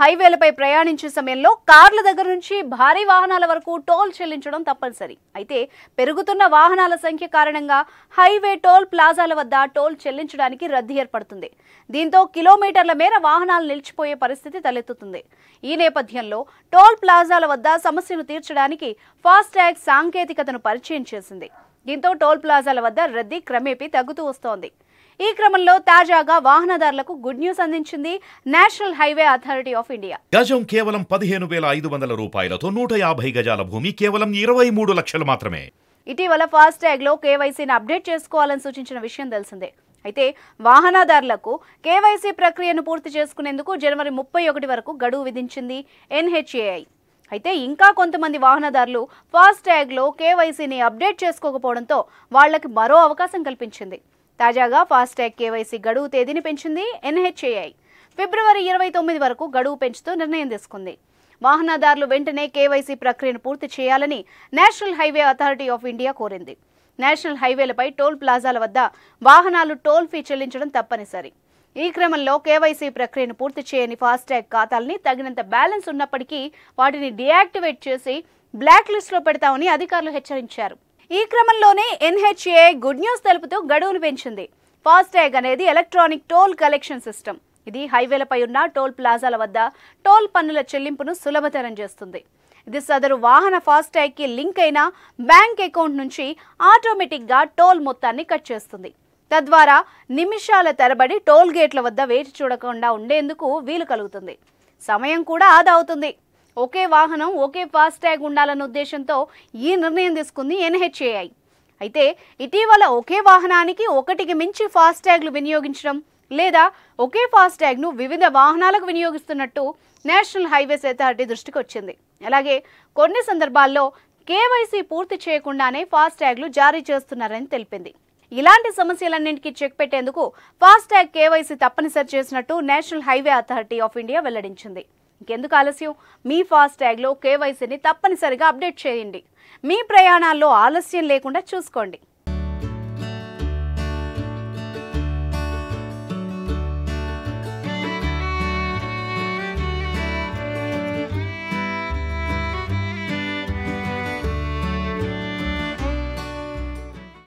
హైవేలపై ప్రయాణించే సమయంలో కార్ల దగ్గర నుంచి భారీ వాహనాల వరకు టోల్ చెల్లించడం తప్పనిసరి అయితే పెరుగుతున్న వాహనాల సంఖ్య కారణంగా హైవే టోల్ ప్లాజాల వద్ద టోల్ చెల్లించడానికి రద్దీ ఏర్పడుతుంది దీంతో కిలోమీటర్ల మేర వాహనాలు నిలిచిపోయే పరిస్థితి తలెత్తుతుంది ఈ నేపథ్యంలో టోల్ ప్లాజాల వద్ద సమస్యను తీర్చడానికి ఫాస్టాగ్ సాంకేతికతను పరిచయం చేసింది దీంతో టోల్ ప్లాజాల వద్ద రద్దీ క్రమేపీ తగ్గుతూ వస్తోంది ఈ క్రమంలో తాజాగా వాహనదారులకు గుడ్ న్యూస్ అందించింది national highway authority of India గజం కేవలం పదిహేను వేల ఐదు వందల రూపాయలతో నూట యాభై గజాల భూమి కేవలం ఇరవై మూడు లక్షలు మాత్రమే ఇటీవల ఫాస్ట్ లో కేవైసీని అప్డేట్ చేసుకోవాలని సూచించిన విషయం తెలిసిందే అయితే వాహనదారులకు కేవైసీ ప్రక్రియను పూర్తి చేసుకునేందుకు జనవరి ముప్పై ఒకటి వరకు గడువు విధించింది ఎన్హెచ్ఏఐ అయితే ఇంకా కొంతమంది వాహనదారులు ఫాస్ట్ ట్యాగ్లో కేవైసీని అప్డేట్ చేసుకోకపోవడంతో వాళ్లకి మరో అవకాశం కల్పించింది తాజాగా ఫాస్టాగ్ కేవైసీ గడువు తేదీని పెంచింది ఎన్హెచ్ఏఐ ఫిబ్రవరి ఇరవై తొమ్మిది వరకు గడువు పెంచుతూ నిర్ణయం తీసుకుంది వాహనదారులు వెంటనే కేవైసీ ప్రక్రియను పూర్తి చేయాలని national highway authority of India కోరింది నేషనల్ హైవేలపై టోల్ ప్లాజాల వద్ద వాహనాలు టోల్ ఫీ చెల్లించడం తప్పనిసరి ఈ క్రమంలో కేవైసీ ప్రక్రియను పూర్తి చేయని ఫాస్టాగ్ ఖాతాల్ని తగినంత బ్యాలెన్స్ ఉన్నప్పటికీ వాటిని డియాక్టివేట్ చేసి బ్లాక్ లిస్ట్లో పెడతామని అధికారులు హెచ్చరించారు ఈ క్రమంలోనే ఎన్హెచ్ఏ గుడ్ న్యూస్ తెలుపుతూ గడువును పెంచింది ఫాస్టాగ్ అనేది ఎలక్ట్రానిక్ టోల్ కలెక్షన్ సిస్టమ్ ఇది హైవేలపై ఉన్న టోల్ ప్లాజాల వద్ద టోల్ పన్నుల చెల్లింపును సులభతరం చేస్తుంది ఇది సదరు వాహన కి లింక్ అయిన బ్యాంక్ అకౌంట్ నుంచి ఆటోమేటిక్గా టోల్ మొత్తాన్ని కట్ చేస్తుంది తద్వారా నిమిషాల తరబడి టోల్ గేట్ల వద్ద వేచి చూడకుండా ఉండేందుకు వీలు కలుగుతుంది సమయం కూడా ఆదా అవుతుంది ఒకే వాహనం ఒకే ఫాస్టాగ్ ఉండాలన్న ఉద్దేశంతో ఈ నిర్ణయం తీసుకుంది ఎన్హెచ్ఏఐ అయితే ఇటీవల ఒకే వాహనానికి ఒకటికి మించి ఫాస్టాగ్లు వినియోగించడం లేదా ఒకే ఫాస్టాగ్ను వివిధ వాహనాలకు వినియోగిస్తున్నట్టు నేషనల్ హైవేస్ అథారిటీ దృష్టికి వచ్చింది అలాగే కొన్ని సందర్భాల్లో కేవైసీ పూర్తి చేయకుండానే ఫాస్టాగ్లు జారీ చేస్తున్నారని తెలిపింది ఇలాంటి సమస్యలన్నింటికీ చెక్ పెట్టేందుకు ఫాస్టాగ్ కేవైసీ తప్పనిసరి చేసినట్టు national highway authority of India వెల్లడించింది ఇంకెందుకు ఆలస్యం మీ ఫాస్టాగ్లో కేవైసీని తప్పనిసరిగా అప్డేట్ చేయండి మీ ప్రయాణాల్లో ఆలస్యం లేకుండా చూసుకోండి